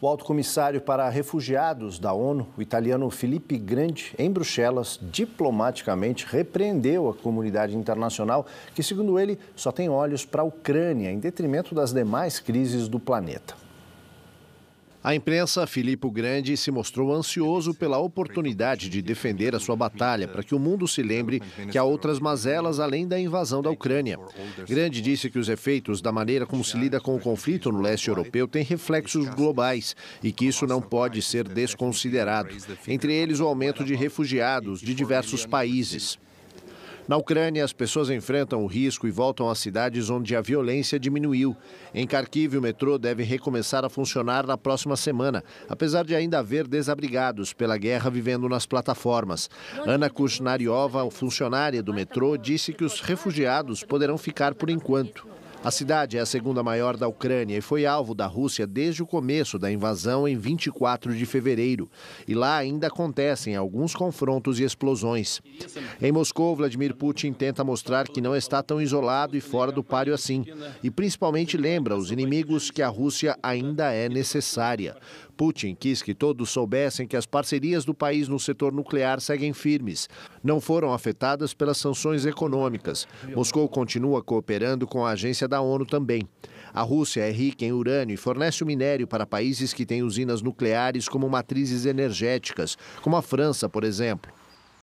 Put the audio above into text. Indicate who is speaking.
Speaker 1: O alto comissário para refugiados da ONU, o italiano Felipe Grande, em Bruxelas, diplomaticamente repreendeu a comunidade internacional, que, segundo ele, só tem olhos para a Ucrânia, em detrimento das demais crises do planeta. A imprensa, Filipe Grande se mostrou ansioso pela oportunidade de defender a sua batalha para que o mundo se lembre que há outras mazelas além da invasão da Ucrânia. Grande disse que os efeitos da maneira como se lida com o conflito no leste europeu têm reflexos globais e que isso não pode ser desconsiderado, entre eles o aumento de refugiados de diversos países. Na Ucrânia, as pessoas enfrentam o risco e voltam às cidades onde a violência diminuiu. Em Kharkiv, o metrô deve recomeçar a funcionar na próxima semana, apesar de ainda haver desabrigados pela guerra vivendo nas plataformas. Ana Kushnariova, funcionária do metrô, disse que os refugiados poderão ficar por enquanto. A cidade é a segunda maior da Ucrânia e foi alvo da Rússia desde o começo da invasão em 24 de fevereiro. E lá ainda acontecem alguns confrontos e explosões. Em Moscou, Vladimir Putin tenta mostrar que não está tão isolado e fora do páreo assim. E principalmente lembra os inimigos que a Rússia ainda é necessária. Putin quis que todos soubessem que as parcerias do país no setor nuclear seguem firmes. Não foram afetadas pelas sanções econômicas. Moscou continua cooperando com a agência da ONU também. A Rússia é rica em urânio e fornece o minério para países que têm usinas nucleares como matrizes energéticas, como a França, por exemplo.